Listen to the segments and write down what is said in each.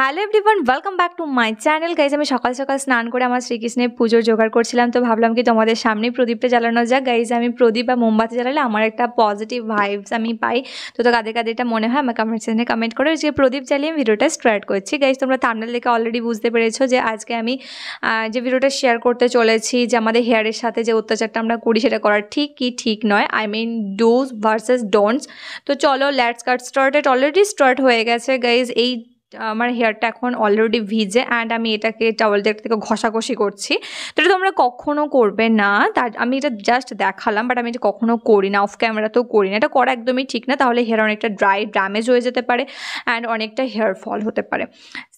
hello everyone welcome back to my channel guys আমি সকাল সকাল স্নান করে আমার শ্রীকৃষ্ণের পুজোর জোগাড় করছিলাম তো ভাবলাম কি তোমাদের সামনেই প্রদীপটা জ্বালানো যাক গাইজ আমি প্রদীপ বা মোমবাতি জ্বালালে আমার একটা পজিটিভ ভাইবস আমি পাই তো তো কাদের কাদের এটা মনে হয় আমার কমেন্ট সেকশনে কমেন্ট করে যে প্রদীপ জ্বালিয়ে আমি ভিডিওটা স্টার্ট করছি গাইজ তোমরা থামনেল দেখে অলরেডি বুঝতে পেরেছো যে আজকে আমি যে ভিডিওটা শেয়ার করতে চলেছি যে আমাদের হেয়ারের সাথে যে অত্যাচারটা আমরা করি সেটা করার ঠিক কি ঠিক নয় I mean do's versus don'ts তো চলো let's get started already start হয়ে গেছে গাইজ এই আমার হেয়ারটা এখন অলরেডি ভিজে অ্যান্ড আমি এটাকে টাওয়াল দিয়ে থেকে ঘষাঘষি করছি তো এটা তোমরা কখনও করবে না তার আমি এটা জাস্ট দেখালাম বাট আমি এটা কখনও করি না অফ ক্যামেরাতেও করি না এটা করা একদমই ঠিক না তাহলে হেয়ার অনেকটা ড্রাই ড্যামেজ হয়ে যেতে পারে অ্যান্ড অনেকটা হেয়ার ফল হতে পারে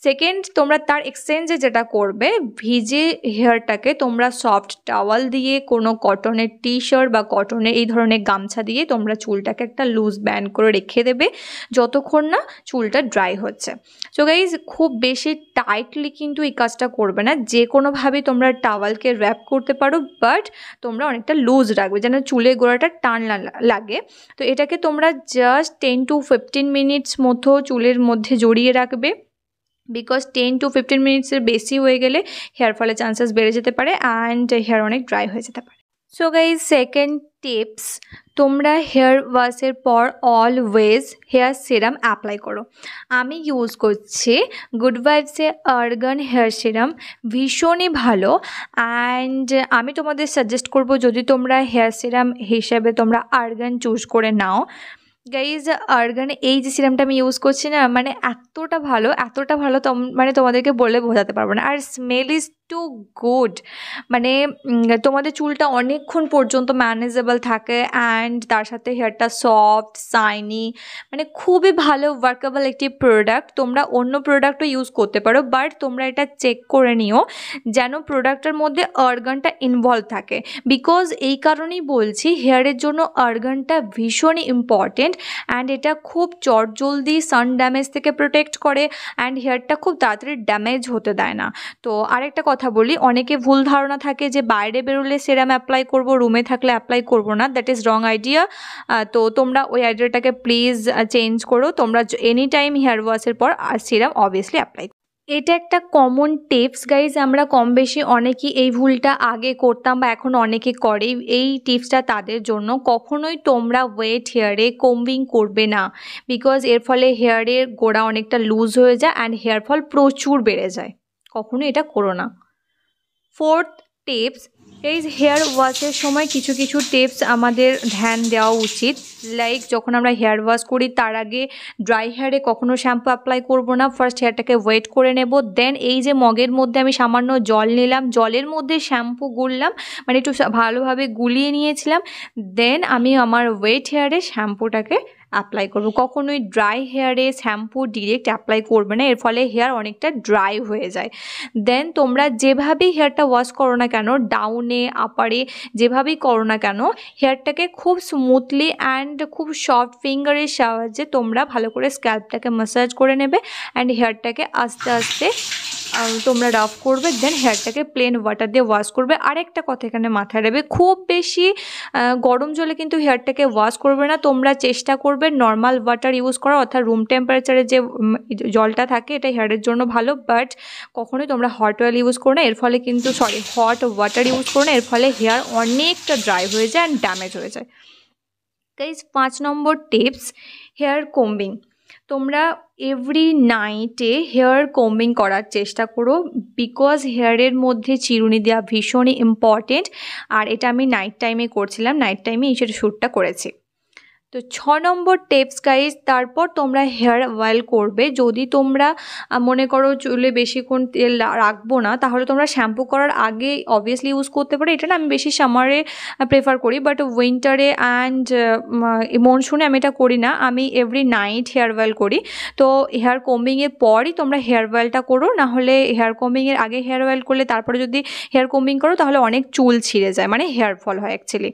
সেকেন্ড তোমরা তার এক্সচেঞ্জে যেটা করবে ভিজে হেয়ারটাকে তোমরা সফট টাওয়াল দিয়ে কোনো কটনের টি শার্ট বা কটনের এই ধরনের গামছা দিয়ে তোমরা চুলটাকে একটা লুজ ব্যান্ড করে রেখে দেবে যতক্ষণ না চুলটা ড্রাই হচ্ছে সো গাইজ খুব বেশি টাইটলি কিন্তু এই কাজটা করবে না যে কোনোভাবে তোমরা টাওয়ালকে র্যাপ করতে পারো বাট তোমরা অনেকটা লুজ রাখবে যেন চুলের গোড়াটা টান লাগে তো এটাকে তোমরা just ten to fifteen minutes মতো চুলের মধ্যে জড়িয়ে রাখবে বিকজ টেন টু ফিফটিন মিনিটসের বেশি হয়ে গেলে হেয়ার ফলের চান্সেস বেড়ে যেতে পারে অ্যান্ড হেয়ার অনেক ড্রাই হয়ে যেতে পারে সো গাইজ সেকেন্ড টিপস তোমরা হেয়ার ওয়াশের পর অলওয়েজ হেয়ার সিরাম অ্যাপ্লাই করো আমি ইউজ করছি গুড ভাইবসের আর্গান হেয়ার সিরাম ভীষণই ভালো অ্যান্ড আমি তোমাদের সাজেস্ট করব যদি তোমরা হেয়ার সিরাম হিসেবে তোমরা আর্গান চুজ করে নাও গাইজ আর্গান এই যে সিরামটা আমি ইউজ করছি না মানে এতটা ভালো এতটা ভালো মানে তোমাদেরকে বলে বোঝাতে পারবো না আর স্মেল ইজ টু গুড মানে তোমাদের চুলটা অনেকক্ষণ পর্যন্ত ম্যানেজেবল থাকে অ্যান্ড তার সাথে হেয়ারটা সফট সাইনি মানে খুবই ভালো ওয়ার্কেবল একটি প্রোডাক্ট তোমরা অন্য প্রোডাক্টও ইউজ করতে পারো বাট তোমরা এটা চেক করে নিও যেন প্রোডাক্টের মধ্যে আর্গানটা ইনভলভ থাকে বিকজ এই কারণেই বলছি হেয়ারের জন্য আর্গানটা ভীষণই ইম্পর্টেন্ট অ্যান্ড এটা খুব চটজলদি সান ড্যামেজ থেকে প্রোটেক্ট করে অ্যান্ড হেয়ারটা খুব তাড়াতাড়ি ড্যামেজ হতে দেয় না তো আরেকটা কথা কথা বলি অনেকে ভুল ধারণা থাকে যে বাইরে বেরোলে সেরাম অ্যাপ্লাই করব রুমে থাকলে অ্যাপ্লাই করব না দ্যাট ইজ রং আইডিয়া তো তোমরা ওই আইডিয়াটাকে প্লিজ চেঞ্জ করো তোমরা এনি টাইম হেয়ার ওয়াশের পর সেরাম অবভিয়াসলি অ্যাপ্লাই এটা একটা কমন টিপস গাইজ আমরা কম বেশি অনেকেই এই ভুলটা আগে করতাম বা এখন অনেকে করে এই টিপসটা তাদের জন্য কখনোই তোমরা ওয়েট হেয়ারে কম্বিং করবে না বিকজ এর ফলে হেয়ারের গোড়া অনেকটা লুজ হয়ে যায় অ্যান্ড হেয়ার ফল প্রচুর বেড়ে যায় কখনো এটা করো না ফোর্থ টিপস এই হেয়ার ওয়াশের সময় কিছু কিছু টিপস আমাদের ধ্যান দেওয়া উচিত লাইক যখন আমরা হেয়ার ওয়াশ করি তার আগে ড্রাই হেয়ারে কখনো শ্যাম্পু অ্যাপ্লাই করব না ফার্স্ট হেয়ারটাকে ওয়েট করে নেব দেন এই যে মগের মধ্যে আমি সামান্য জল নিলাম জলের মধ্যে শ্যাম্পু গুললাম মানে একটু ভালোভাবে গুলিয়ে নিয়েছিলাম দেন আমি আমার ওয়েট হেয়ারে শ্যাম্পুটাকে অ্যাপ্লাই করব কখনোই ড্রাই হেয়ারে শ্যাম্পু ডিরেক্ট অ্যাপ্লাই করবে না এর ফলে হেয়ার অনেকটা ড্রাই হয়ে যায় দেন তোমরা যেভাবেই হেয়ারটা ওয়াশ করো না কেন ডাউনে আপারে যেভাবেই করো না কেন হেয়ারটাকে খুব স্মুথলি অ্যান্ড খুব সফট ফিঙ্গারের সাহায্যে তোমরা ভালো করে স্ক্যাল্পটাকে ম্যাসাজ করে নেবে অ্যান্ড হেয়ারটাকে আস্তে আস্তে তোমরা রাফ করবে দেন হেয়ারটাকে প্লেন ওয়াটার দিয়ে ওয়াশ করবে আরেকটা কথা এখানে মাথায় রাখবে খুব বেশি গরম জলে কিন্তু হেয়ারটাকে ওয়াশ করবে না তোমরা চেষ্টা করবে নর্মাল ওয়াটার ইউজ করা অর্থাৎ রুম টেম্পারেচারে যে জলটা থাকে এটা হেয়ারের জন্য ভালো বাট কখনোই তোমরা হট অয়েল ইউজ করো না এর ফলে কিন্তু সরি হট ওয়াটার ইউজ করো না এর ফলে হেয়ার অনেকটা ড্রাই হয়ে যায় অ্যান্ড ড্যামেজ হয়ে যায় গাইজ পাঁচ নম্বর টিপস হেয়ার কম্বিং তোমরা এভরি নাইটে হেয়ার কম্বিং করার চেষ্টা করো বিকজ হেয়ারের মধ্যে চিরুনি দেওয়া ভীষণই ইম্পর্টেন্ট আর এটা আমি নাইট টাইমে করছিলাম নাইট টাইমে এই সেটা শ্যুটটা করেছি তো ছ নম্বর টেপস গাইজ তারপর তোমরা হেয়ার অয়েল করবে যদি তোমরা মনে করো চুলে বেশিক্ষণ তেল রাখবো না তাহলে তোমরা শ্যাম্পু করার আগে অবভিয়াসলি ইউজ করতে পারো এটা না আমি বেশি সামারে প্রেফার করি বাট উইন্টারে অ্যান্ড মনসুনে আমি এটা করি না আমি এভরি নাইট হেয়ার অয়েল করি তো হেয়ার কম্বিংয়ের পরই তোমরা হেয়ার অয়েলটা করো নাহলে হেয়ার কম্বিংয়ের আগে হেয়ার অয়েল করলে তারপরে যদি হেয়ার কম্বিং করো তাহলে অনেক চুল ছিঁড়ে যায় মানে হেয়ার ফল হয় অ্যাকচুয়ালি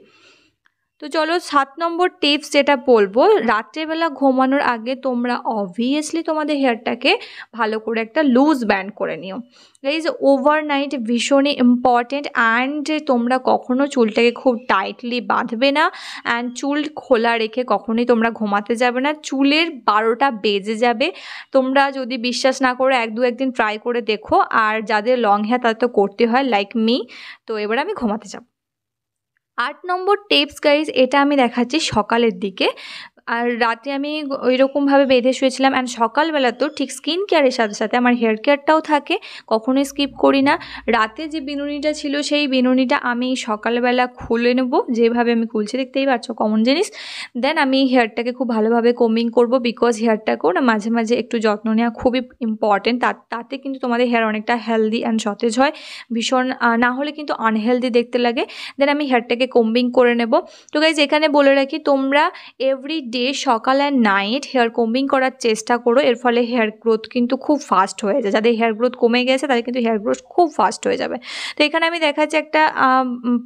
তো চলো সাত নম্বর টিপস যেটা বলবো রাত্রেবেলা ঘুমানোর আগে তোমরা অবভিয়াসলি তোমাদের হেয়ারটাকে ভালো করে একটা লুজ ব্যান্ড করে নিও ওভার ওভারনাইট ভীষণই ইম্পর্টেন্ট অ্যান্ড তোমরা কখনো চুলটাকে খুব টাইটলি বাঁধবে না অ্যান্ড চুল খোলা রেখে কখনোই তোমরা ঘুমাতে যাবে না চুলের বারোটা বেজে যাবে তোমরা যদি বিশ্বাস না করে এক দু একদিন ট্রাই করে দেখো আর যাদের লং হেয়ার তাদের তো করতে হয় লাইক মি তো এবার আমি ঘুমাতে যাবো আট নম্বর টিপস গাইজ এটা আমি দেখাচ্ছি সকালের দিকে আর রাতে আমি ওইরকমভাবে বেঁধে শুয়েছিলাম অ্যান্ড সকালবেলা তো ঠিক স্কিন কেয়ারের সাথে সাথে আমার হেয়ার কেয়ারটাও থাকে কখনোই স্কিপ করি না রাতে যে বিনুনিটা ছিল সেই বিনুনিটা আমি সকালবেলা খুলে নেব যেভাবে আমি খুলছি দেখতেই পাচ্ছ কমন জিনিস দেন আমি হেয়ারটাকে খুব ভালোভাবে কমিং করব বিকজ হেয়ারটাকেও না মাঝে মাঝে একটু যত্ন নেওয়া খুবই ইম্পর্টেন্ট তাতে কিন্তু তোমাদের হেয়ার অনেকটা হেলদি অ্যান্ড সতেজ হয় ভীষণ না হলে কিন্তু আনহেলদি দেখতে লাগে দেন আমি হেয়ারটাকে কম্বিং করে নেব তো গাইজ এখানে বলে রাখি তোমরা এভরি ডে দিয়ে সকাল অ্যান্ড নাইট হেয়ার কম্বিং করার চেষ্টা করো এর ফলে হেয়ার গ্রোথ কিন্তু খুব ফাস্ট হয়ে যায় যাদের হেয়ার গ্রোথ কমে গেছে তাদের কিন্তু হেয়ার গ্রোথ খুব ফাস্ট হয়ে যাবে তো এখানে আমি দেখাচ্ছি একটা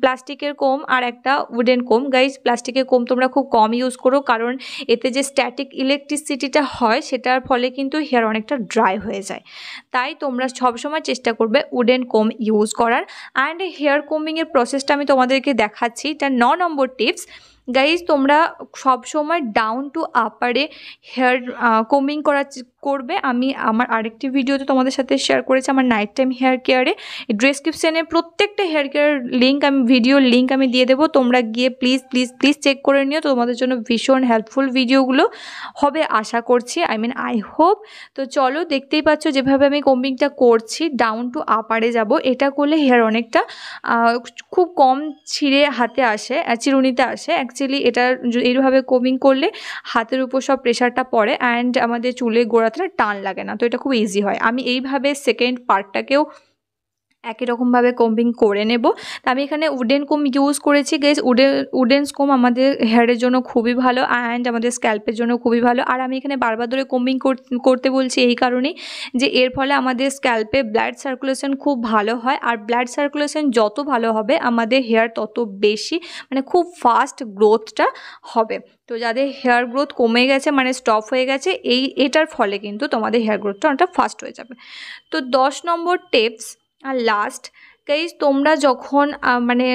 প্লাস্টিকের কোম আর একটা উডেন কোম গাইজ প্লাস্টিকের কোম তোমরা খুব কম ইউজ করো কারণ এতে যে স্ট্যাটিক ইলেকট্রিসিটিটা হয় সেটার ফলে কিন্তু হেয়ার অনেকটা ড্রাই হয়ে যায় তাই তোমরা সবসময় চেষ্টা করবে উডেন কোম ইউজ করার অ্যান্ড হেয়ার কম্বিংয়ের প্রসেসটা আমি তোমাদেরকে দেখাচ্ছি এটা ন নম্বর টিপস গাইজ তোমরা সবসময় ডাউন টু আপারে হেয়ার কমিং করা করবে আমি আমার আরেকটি ভিডিওতে তোমাদের সাথে শেয়ার করেছি আমার নাইট টাইম হেয়ার কেয়ারে ড্রেসক্রিপশানে প্রত্যেকটা হেয়ার কেয়ার লিঙ্ক আমি ভিডিওর লিঙ্ক আমি দিয়ে দেবো তোমরা গিয়ে প্লিজ প্লিজ প্লিজ চেক করে নিও তোমাদের জন্য ভীষণ হেল্পফুল ভিডিওগুলো হবে আশা করছি আই মিন আই হোপ তো চলো দেখতেই পাচ্ছ যেভাবে আমি কম্বিংটা করছি ডাউন টু আপারে যাব এটা করলে হেয়ার অনেকটা খুব কম ছিঁড়ে হাতে আসে চিরুনিতে আসে এক অ্যাকচুয়ালি এটা এইভাবে কোমিং করলে হাতের উপর সব প্রেশারটা পড়ে অ্যান্ড আমাদের চুলে গোড়াতে টান লাগে না তো এটা খুব ইজি হয় আমি এইভাবে সেকেন্ড পার্টটাকেও একই রকমভাবে কম্বিং করে নেব তো আমি এখানে উডেন কোম ইউজ করেছি গেস উডেন উডেন কোম আমাদের হেয়ারের জন্য খুবই ভালো অ্যান্ড আমাদের স্ক্যাল্পের জন্য খুবই ভালো আর আমি এখানে বারবার ধরে কম্বিং করতে বলছি এই কারণেই যে এর ফলে আমাদের স্ক্যাল্পে ব্লাড সার্কুলেশন খুব ভালো হয় আর ব্লাড সার্কুলেশন যত ভালো হবে আমাদের হেয়ার তত বেশি মানে খুব ফাস্ট গ্রোথটা হবে তো যাদের হেয়ার গ্রোথ কমে গেছে মানে স্টপ হয়ে গেছে এই এটার ফলে কিন্তু তোমাদের হেয়ার গ্রোথটা অনেকটা ফাস্ট হয়ে যাবে তো দশ নম্বর টিপস And last, গাইজ তোমরা যখন মানে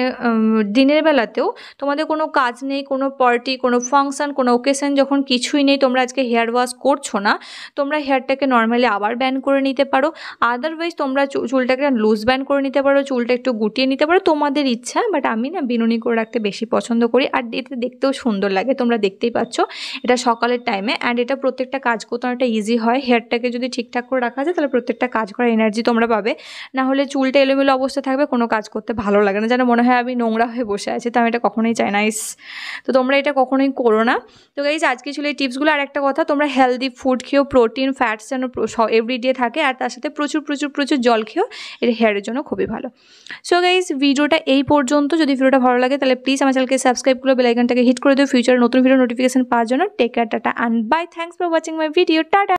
দিনের বেলাতেও তোমাদের কোনো কাজ নেই কোনো পার্টি কোনো ফাংশান কোনো ওকেশান যখন কিছুই নেই তোমরা আজকে হেয়ার ওয়াশ করছো না তোমরা হেয়ারটাকে নর্মালি আবার ব্যান করে নিতে পারো আদারওয়াইজ তোমরা চুলটাকে লুজ ব্যান করে নিতে পারো চুলটা একটু গুটিয়ে নিতে পারো তোমাদের ইচ্ছা বাট আমি না বিনুনি করে রাখতে বেশি পছন্দ করি আর এতে দেখতেও সুন্দর লাগে তোমরা দেখতেই পাচ্ছ এটা সকালের টাইমে অ্যান্ড এটা প্রত্যেকটা কাজ করতে অনেকটা ইজি হয় হেয়ারটাকে যদি ঠিকঠাক করে রাখা যায় তাহলে প্রত্যেকটা কাজ করার এনার্জি তোমরা পাবে না হলে চুলটা এলোমেলো অবস্থা বসে থাকবে কোনো কাজ করতে ভালো লাগে না যেন মনে হয় আমি নোংরা হয়ে বসে আছি তো আমি এটা কখনোই চাই না ইস তো তোমরা এটা কখনোই করো না তো গাইজ আজকে ছিল এই টিপসগুলো আর একটা কথা তোমরা হেলদি ফুড খেয়েও প্রোটিন ফ্যাটস যেন এভরিডে থাকে আর তার সাথে প্রচুর প্রচুর প্রচুর জল খেয়েও এটা হেয়ারের জন্য খুবই ভালো সো গাইজ ভিডিওটা এই পর্যন্ত যদি ভিডিওটা ভালো লাগে তাহলে প্লিজ আমার চ্যানেলকে সাবস্ক্রাইব করে বেলাইকানটাকে হিট করে দিও ফিউচারে নতুন ভিডিও নোটিফিকেশন পাওয়ার জন্য take care tata and bye thanks for watching my video tata